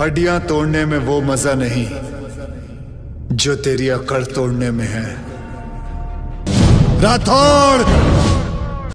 हड्डियां तोड़ने में वो मजा नहीं जो तेरी अकड़ तोड़ने में है राठौड़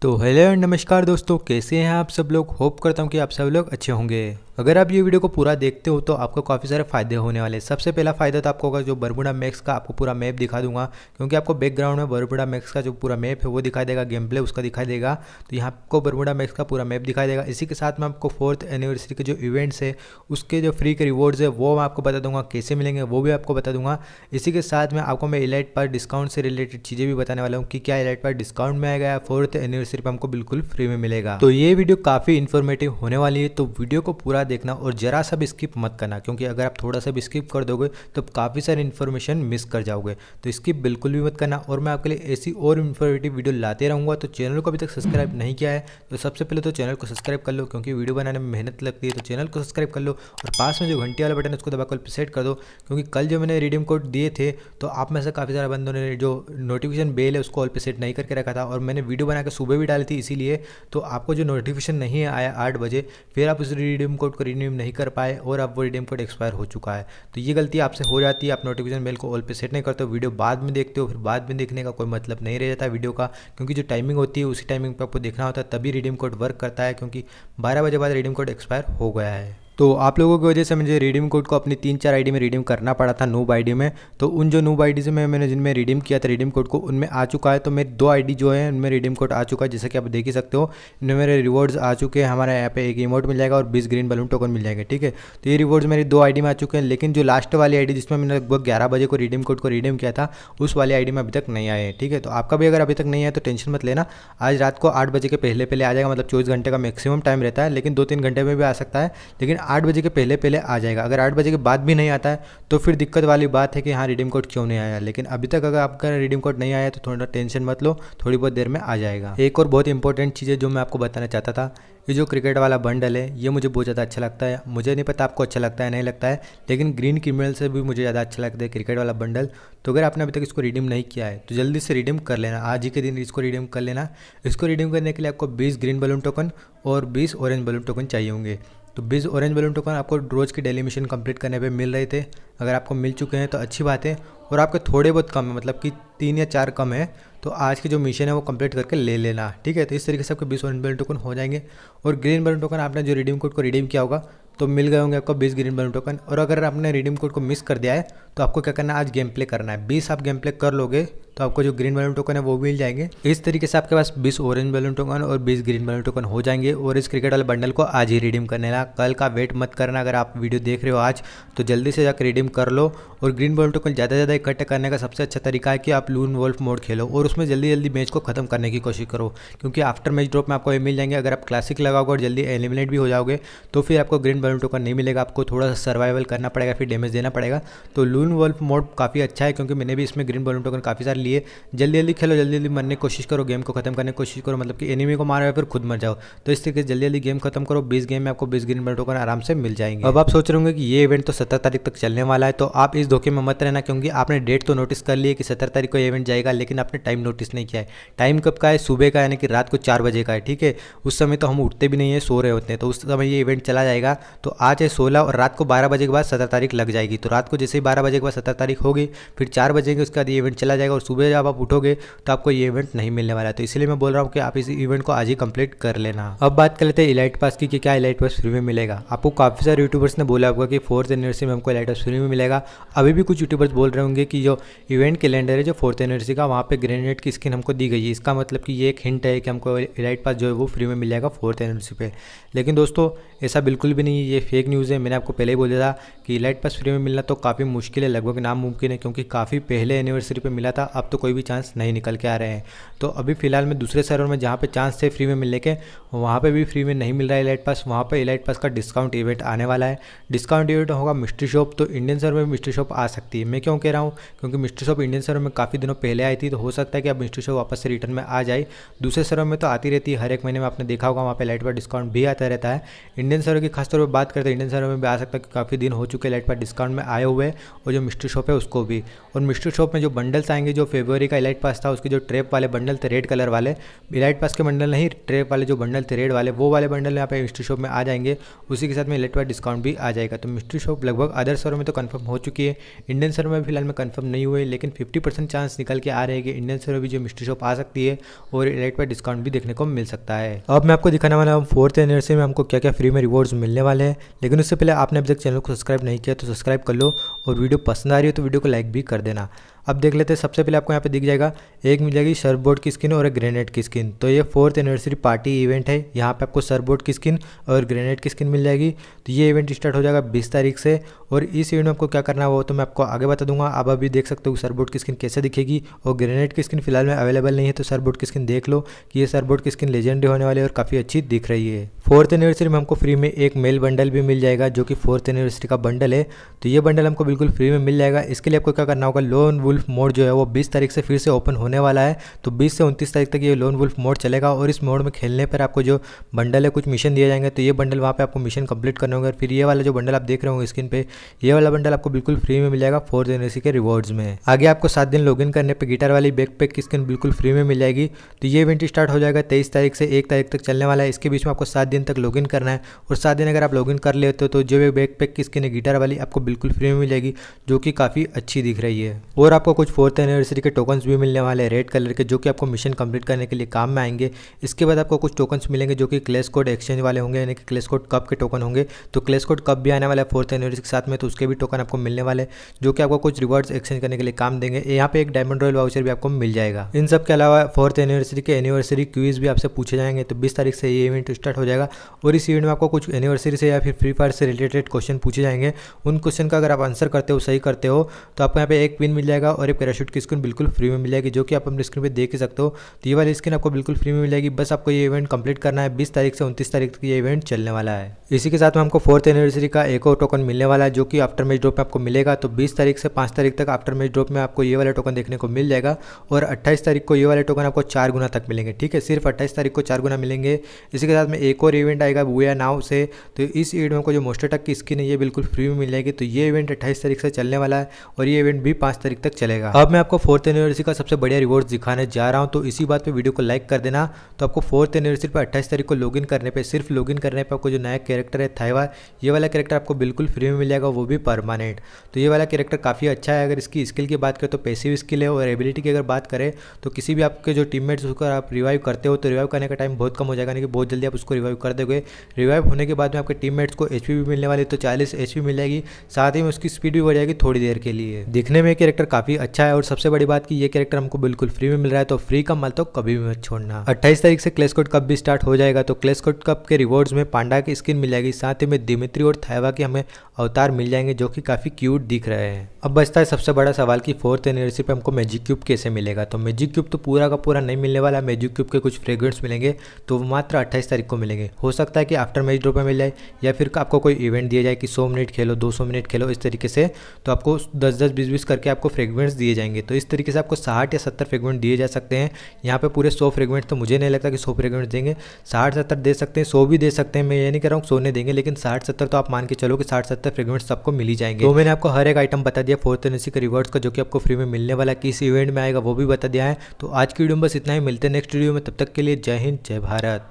तो हेलो नमस्कार दोस्तों कैसे हैं आप सब लोग होप करता हूं कि आप सब लोग अच्छे होंगे अगर आप ये वीडियो को पूरा देखते हो तो आपको काफ़ी सारे फायदे होने वाले हैं सबसे पहला फायदा तो आपको होगा जो बरबुडा मैक्स का आपको पूरा मैप दिखा दूंगा क्योंकि आपको बैकग्राउंड में बरबुडा मैक्स का जो पूरा मैप है वो दिखाई देगा गेम प्ले उसका दिखाई देगा तो यहाँ आपको बरबुडा मैक्स का पूरा मैप दिखाई देगा इसी के साथ में आपको फोर्थ एनिवर्सरी के जो इवेंट्स है उसके जो फ्री के रिवॉर्ड्स है वो मैं आपको बता दूंगा कैसे मिलेंगे वो भी आपको बता दूंगा इसी के साथ में आपको मैं इलाइट पर डिस्काउंट से रिलेटेड चीज़ें भी बताने वाला हूँ कि क्या इलाइट पर डिस्काउंट में आएगा फोर्थ एनिवर्सरी पर हमको बिल्कुल फ्री में मिलेगा तो ये वीडियो काफ़ी इन्फॉर्मेटिव होने वाली है तो वीडियो को पूरा देखना और ज़रा सा भी स्किप मत करना क्योंकि अगर आप थोड़ा सा भी स्किप कर दोगे तो काफ़ी सारी इन्फॉर्मेशन मिस कर जाओगे तो स्किप बिल्कुल भी मत करना और मैं आपके लिए ऐसी और इन्फॉर्मेटिव वीडियो लाते रहूँगा तो चैनल को अभी तक सब्सक्राइब नहीं किया है तो सबसे पहले तो चैनल को सब्सक्राइब कर लो क्योंकि वीडियो बनाने में मेहनत लगती है तो चैनल को सब्सक्राइब कर लो और पास में जो घंटे वाला बटन है उसको दबाकर सेट कर दो क्योंकि कल जो मैंने रिडीम कोड दिए थे तो आप में से काफ़ी सारे बंदों ने जो नोटिफिकेशन बेल है उसको ऑल पे सेट नहीं करके रखा था और मैंने वीडियो बना के सुबह भी डाली थी इसीलिए तो आपको जो नोटिफिकेशन नहीं आया आठ बजे फिर आप उस रिडीम कोड कोड को रिन्यू नहीं कर पाए और अब वो रिडीम कोड एक्सपायर हो चुका है तो ये गलती आपसे हो जाती है आप नोटिफिकेशन मेल को ऑल पे सेट नहीं करते हो वीडियो बाद में देखते हो फिर बाद में देखने का कोई मतलब नहीं रह जाता वीडियो का क्योंकि जो टाइमिंग होती है उसी टाइमिंग पर आपको देखना होता है तभी रिडीम कोड वर्क करता है क्योंकि बारह बजे बाद रिडीम कोड एक्सपायर हो गया है तो आप लोगों की वजह से मुझे रिडीम कोड को अपनी तीन चार आईडी में रिडीम करना पड़ा था नूब आईडी में तो उन जो नूब आईडी से मैं मैंने जिनमें रिडीम किया था रिडीम कोड को उनमें आ चुका है तो मेरी दो आईडी जो है उनमें रिडीम कोड आ चुका है जैसे कि आप देख ही सकते हो इनमें मेरे रिवॉर्ड्स आ चुके हैं हमारे यहाँ पे एक इमोट मिल जाएगा और बीस ग्रीन बलून टोकन मिल जाएगा ठीक है तो ये रिवॉर्ड्स मेरी दो आई में आ चुके हैं लेकिन जो लास्ट वाली आई जिसमें मैंने लगभग ग्यारह बजे को रिडीम कोड को रिडीम किया था उस वाली आई में अभी तक नहीं आए ठीक है तो आपका भी अगर अभी तक नहीं आया तो टेंशन मत लेना आज रात को आठ बजे के पहले पहले आ जाएगा मतलब चौबीस घंटे का मैक्सिमम टाइम रहता है लेकिन दो तीन घंटे में भी आ सकता है लेकिन आठ बजे के पहले पहले आ जाएगा अगर आठ बजे के बाद भी नहीं आता है तो फिर दिक्कत वाली बात है कि हाँ रिडीम कोड क्यों नहीं आया लेकिन अभी तक अगर आपका रिडीम कोड नहीं आया तो थोड़ा टेंशन मत लो थोड़ी बहुत देर में आ जाएगा एक और बहुत इंपॉर्टेंट चीज़ है जो मैं आपको बताना चाहता था ये जो क्रिकेट वाला बंडल है ये मुझे बहुत ज़्यादा अच्छा लगता है मुझे नहीं पता आपको अच्छा लगता है नहीं लगता है लेकिन ग्रीन क्रिमिनल से भी मुझे ज़्यादा अच्छा लगता है क्रिकेट वाला बंडल तो अगर आपने अभी तक इसको रिडीम नहीं किया है तो जल्दी से रिडीम कर लेना आज ही के दिन इसको रिडीम कर लेना इसको रिडीम करने के लिए आपको बीस ग्रीन बलून टोकन और बीस ऑरेंज बलून टोकन चाहिए होंगे तो बीज ऑरेंज बलून टोकन आपको रोज़ के डेली मिशन कंप्लीट करने पे मिल रहे थे अगर आपको मिल चुके हैं तो अच्छी बात है और आपके थोड़े बहुत कम है मतलब कि तीन या चार कम है तो आज के जो मिशन है वो कंप्लीट करके ले लेना ठीक है तो इस तरीके से आपके बीस ऑरेंज बलून टोकन हो जाएंगे और ग्रीन बलून टोकन आपने जो रिडीम कोड को रिडीम किया होगा तो मिल गए होंगे आपको बीस ग्रीन बलून टोकन और अगर आपने रिडीम कोड को मिस कर दिया है तो आपको क्या करना है आज गेम प्ले करना है बीस आप गेम प्ले कर लोगे तो आपको जो ग्रीन बलून टोकन है वो मिल जाएंगे इस तरीके से आपके पास बीस ऑरेंज बलून टोकन और बीस ग्रीन बलून टोकन हो जाएंगे और इस क्रिकेट वाले बंडल को आज ही रिडीम करने ला कल का वेट मत करना अगर आप वीडियो देख रहे हो आज तो जल्दी से जाकर रिडीम कर लो और ग्रीन बलून टोकन ज़्यादा ज़्यादा इकट्ठे करने का सबसे अच्छा तरीका है कि आप लून वोल्फ मोड खेलो और उसमें जल्दी जल्दी मैच को खत्म करने की कोशिश करो क्योंकि आफ्टर मैच ड्रॉप में आपको ये मिल जाएंगे अगर आप क्लासिक लगाओगे और जल्दी एलिमिनेट भी हो जाओगे तो फिर आपको ग्रीन वाला टोकन नहीं मिलेगा आपको थोड़ा सा सर्वाइवल करना पड़ेगा फिर डैमेज देना पड़ेगा तो लून वल्फ मोड काफ़ी अच्छा है क्योंकि मैंने भी इसमें ग्रीन बॉलून टोकन काफ़ी सारे लिए जल्दी जल्दी खेलो जल्दी जल्दी मरने की कोशिश करो गेम को खत्म करने की कोशिश करो मतलब कि एनिमी को मारो या फिर खुद मर जाओ तो इस तरीके से जल्दी जल्दी गेम खत्म करो बीस गेम में आपको बीस ग्रीन बॉलून टोकन आराम से मिल जाएंगे अब आप सोच रहे होंगे कि ये इवेंट तो सत्रह तारीख तक चलने वाला है तो आप इस धोखे में मत रहना क्योंकि आपने डेट तो नोटिस कर लिया कि सत्रह तारीख को इवेंट जाएगा लेकिन आपने टाइम नोटिस नहीं किया है टाइम कब का है सुबह का यानी कि रात को चार बजे का है ठीक है उस समय तो हम उठते भी नहीं है सो रहे होते हैं तो उस समय ये इवेंट चला जाएगा तो आज है सोलह और रात को बारह बजे के बाद सत्रह तारीख लग जाएगी तो रात को जैसे ही बारह बजे के बाद सत्रह तारीख होगी फिर चार बजे के उसके बाद ये इवेंट चला जाएगा और सुबह जब आप उठोगे तो आपको ये इवेंट नहीं मिलने वाला है तो इसलिए मैं बोल रहा हूँ कि आप इस इवेंट को आज ही कंप्लीट कर लेना अब बात कर लेते हैं इलाइट पास की कि क्या इलाइट पास फ्री में मिलेगा आपको काफ़ी सारे यूट्यूबर्स ने बोला होगा कि फोर्थ एनिवर्सरी में हमको इलाइट पास फ्री में मिलेगा अभी भी कुछ यूट्यूबर्स बोल रहे होंगे कि जो इवेंट कैलेंडर है जो फोर्थ एनिवर्सरी का वहाँ पर ग्रेनेड की स्किन हमको दी गई है इसका मतलब कि ये एक हिंट है कि हमको इलाइट पास जो है वो फ्री में मिलेगा फोर्थ एनिवर्सरी पे लेकिन दोस्तों ऐसा बिल्कुल भी नहीं है ये फेक न्यूज़ है मैंने आपको पहले ही बोला था कि लाइट पास फ्री में मिलना तो काफ़ी मुश्किल है लगभग नामुमकिन है क्योंकि काफ़ी पहले एनिवर्सरी पे मिला था अब तो कोई भी चांस नहीं निकल के आ रहे हैं तो अभी फिलहाल मैं दूसरे सर्वर में जहाँ पर चांस थे फ्री में मिलने के वहाँ पर भी फ्री में नहीं मिल रहा है लाइट पास वहाँ पर इलाइट पास का डिस्काउंट इवेंट आने वाला है डिस्काउंट इवेंट होगा मिस्ट्री शॉप तो इंडियन सर्वर में मिस्ट्री शॉप आ सकती है मैं क्यों कह रहा हूँ क्योंकि मिस्ट्री शॉप इंडियन सर्वर में काफ़ी दिनों पहले आई थी तो हो सकता है कि अब मिस्ट्री शॉप वापस से रिटर्न में आ जाए दूसरे सर्वर में तो आती रहती है हर एक महीने में आपने देखा होगा वहाँ पर लाइट पर डिस्काउंट भी आता रहता है इंडियन सर्वर की खासतौर पर बात करते हैं इंडियन सेवन में भी आ सकता है काफ़ी दिन हो चुके लाइट डिस्काउंट में आए हुए और जो मिस्ट्री शॉप है उसको भी और मिस्ट्री शॉप में जो बंडल्स आएंगे जो फेब्रवरी का इलाइट पास था उसके जो ट्रेप वाले बंडल थे रेड कलर वाले इलाइट पास के बंडल नहीं ट्रेप वाले जो बंडल थे रेड वाले वो वाले बंडल यहाँ पे मिस्ट्री शॉप में आ जाएंगे उसी के साथ में इलाइट डिस्काउंट भी आ जाएगा तो मिस्ट्री शॉप लगभग अदर सर्वर में तो कन्फर्म हो चुकी है इंडियन सर्वर में फिलहाल में कन्फर्म नहीं हुए लेकिन फिफ्टी परसेंट चांस निकल के आ रहे हैं कि इंडियन सर्वर भी जो मिस्ट्री शॉप आ सकती है और इलाइट डिस्काउंट भी देखने को मिल सकता है अब मैं आपको दिखाने वाला हूँ फोर्थ एनिवर्सरी में हमको क्या क्या फ्री में रिवॉर्ड्स मिलने वाले हैं है लेकिन उससे पहले आपने अभी तक चैनल को सब्सक्राइब नहीं किया तो सब्सक्राइब कर लो और वीडियो पसंद आ रही हो तो वीडियो को लाइक भी कर देना अब देख लेते हैं सबसे पहले आपको यहाँ पे दिख जाएगा एक मिल जाएगी सर्फबोर्ड की स्किन और एक ग्रेनेड की स्किन तो ये फोर्थ एनिवर्सरी पार्टी इवेंट है यहाँ पे आपको सर्फबोर्ड की स्किन और ग्रेनेड की स्किन मिल जाएगी तो ये इवेंट स्टार्ट हो जाएगा बीस तारीख से और इस इवेंट में आपको क्या करना हो तो मैं आपको आगे बता दूंगा आप अभी देख सकते हो सरबोर्ड की स्किन कैसे दिखेगी और ग्रेनेड की स्किन फिलहाल में अवेलेबल नहीं है तो सरबोर्ड की स्किन देख लो कि ये सरबोर्ड की स्किन लेजेंडरी होने वाली है और काफ़ी अच्छी दिख रही है फोर्थ एनिवर्सरी में हमको फ्री में एक मेल बंडल भी मिल जाएगा जो कि फोर्थ एनिवर्सरी का बंडल है तो ये बंडल हमको बिल्कुल फ्री में मिल जाएगा इसके लिए आपको क्या करना होगा लोन वुल्फ मोड जो है वो 20 तारीख से फिर से ओपन होने वाला है तो 20 से 29 तारीख तक ये लोन वुल्फ मोड चलेगा और इस मोड में खेलने पर आपको जो बंडल है कुछ मिशन दिए जाएंगे तो ये बंडल वहाँ पर आपको मिशन कंप्लीट करने होंगे और फिर ये वाला जो बंडल आप देख रहे होंगे स्क्रीन पर ये वाला बंडल आपको बिल्कुल फ्री में मिल जाएगा फोर जनरेसी के रिवॉर्ड्स में आगे आपको सात दिन लॉग करने पर गिटार वाली बैक पैक की स्किन बिल्कुल फ्री में मिल जाएगी तो ये इवेंट स्टार्ट हो जाएगा तेईस तारीख से एक तारीख तक चलने वाला है इसके बीच में आपको सात दिन तक लॉग करना है और सात दिन अगर आप लॉग कर लेते हो तो जो बैक पैक की स्किन है गिटार वाली आपको बिल्कुल फ्री में मिल जाएगी जो कि काफ़ी अच्छी दिख रही है और आप आपको कुछ फोर्थ एनिवर्सरी के टोकन्स भी मिलने वाले हैं रेड कलर के जो कि आपको मिशन कंप्लीट करने के लिए काम में आएंगे इसके बाद आपको कुछ टोकन्स मिलेंगे जो कि क्लेस कोड एक्सचेंज वाले होंगे यानी कि क्लेस कोड कप के टोकन होंगे तो क्लेस कोड कप भी आने वाला है फोर्थ एनिवर्सरी के साथ में तो उसके भी टोकन आपको मिलने वाले जो कि आपको कुछ रिवॉर्ड्स एक्सचेंज करने के लिए काम देंगे यहाँ पे एक डायमंड रॉयल वाउचर भी आपको मिल जाएगा इन सब के अलावा फोर्थ एनिवर्सरी के एनिवर्सरी क्यूज भी आपसे पूछे जाएंगे तो बीस तारीख से ये इवेंट स्टार्ट हो जाएगा और इस इवेंट में आपको कुछ एनिवर्सरी से या फिर फ्री फायर से रिलेटेड क्वेश्चन पूछे जाएंगे उन क्वेश्चन का अगर आप आंसर करते हो सही करते हो तो आपको यहाँ पे एक पिन मिल जाएगा मिलेगा और एक पैराशूट की स्क्रीन बिल्कुल फ्री में मिलेगी जो कि आप अपने स्क्रीन पर देख ही सकते हो तो ये वाली स्क्रीन आपको बिल्कुल फ्री में मिलेगी बस आपको ये इवेंट कंप्लीट करना है बीस तारीख से उनतीस तारीख तक ये इवेंट चलने वाला है इसी के साथ में आपको फोर्थ एनिवर्सरी का एक और टोकन मिलने वाला है जो कि आफ्टर मैच ड्रॉप में आपको मिलेगा तो बीस तारीख से पांच तारीख तक आफ्टर मैच ड्रॉप में आपको ये वाला टोकन देखने को मिल जाएगा और अट्ठाईस तारीख को ये वाले टोकन आपको चार गुना तक मिलेंगे ठीक है सिर्फ अट्ठाईस तारीख को चार गुना मिलेंगे इसी के साथ में एक और इवेंट आएगा वो या नाव से तो इस इवेंट में जो मोस्टर टक की स्क्रीन है ये बिल्कुल फ्री में मिल जाएगी तो ये इवेंट अट्ठाईस तारीख से चलने वाला है और ये इवेंट भी पाँच तारीख तक चलेगा अब मैं आपको फोर्थ एनिवर्सरी का सबसे बढ़िया रिवॉर्ड दिखाने जा रहा हूँ तो इसी बात पर वीडियो को लाइक कर देना तो आपको फोर्थ एनिवर्सरी पर अट्ठाईस तारीख को लॉगिन करने पर सिर्फ लॉगिन करने पर आपको जो नया कैरेक्टर है थाइवा ये वाला कैरेक्टर आपको बिल्कुल फ्री में मिलेगा वो भी परमानेंट तो ये वाला कैरेक्टर काफ़ी अच्छा है अगर इसकी स्किल की बात करें तो पैसिव स्किल है और एबिलिटी की अगर बात करें तो किसी भी आपके जो टीममेट्स उसको आप रिवाइव करते हो तो रिवाइव करने का टाइम बहुत कम हो जाएगा यानी कि बहुत जल्दी आप उसको रिवाइव कर दोगे रिवाइव होने के बाद में आपके टीममेट्स को एच भी मिलने वाली तो चालीस एच मिल जाएगी साथ ही में उसकी स्पीड भी बढ़ जाएगी थोड़ी देर के लिए दिखने में कैरेक्टर काफ़ी काफ़ी अच्छा है और सबसे बड़ी बात की ये कैरेक्टर हमको बिल्कुल फ्री में मिल रहा है तो फ्री का मल तो कभी भी मत छोड़ना अट्ठाईस तारीख से क्लेस्कोट कप भी स्टार्ट हो जाएगा तो क्लेस्कोट कप के रिवॉर्ड में पांडा की स्किन मिल जाएगी साथ ही में दिमित्री और थायवा के हमें अवतार मिल जाएंगे जो की काफ़ी क्यूट दिख रहे हैं अब बचता है सबसे बड़ा सवाल की फोर्थ एनिवर्सरी पे हमको मैजिक क्यूब कैसे मिलेगा तो मैजिक क्यूब तो पूरा का पूरा नहीं मिलने वाला मैजिक क्यूब के कुछ फ्रेग्रेंस मिलेंगे तो वो मात्र अट्ठाईस तारीख को मिलेंगे हो सकता है कि आफ्टर मैच ड्रो पर मिल जाए या फिर आपको कोई इवेंट दिया जाए कि 100 मिनट खेलो दो मिनट खेलो इस तरीके से तो आपको दस दस बीस बीस करके आपको फ्रेग्रेंस फ्रेगमेंट्स दिए जाएंगे तो इस तरीके से आपको साठ या सत्तर फ्रेगमेंट दिए जा सकते हैं यहाँ पे पूरे सौ फ्रेगमेंट तो मुझे नहीं लगता कि सौ फ्रेगमेंट देंगे साठ सत्तर दे सकते हैं सौ भी दे सकते हैं मैं ये नहीं कह रहा हूँ सौ नहीं देंगे लेकिन साठ सत्तर तो आप मान के चलो कि साठ सत्तर फ्रेगमेंट सबको मिली जाएंगे तो मैंने आपको हर एक आइटम बता दिया फोर्थ एनसी का रिवॉर्ड्स का जो कि आपको फ्री में मिलने वाला किस इवेंट में आएगा वो भी बता दिया है तो आज की वीडियो में बस इतना ही मिलते हैं नेक्स्ट वीडियो में तब तक के लिए जय हिंद जय भारत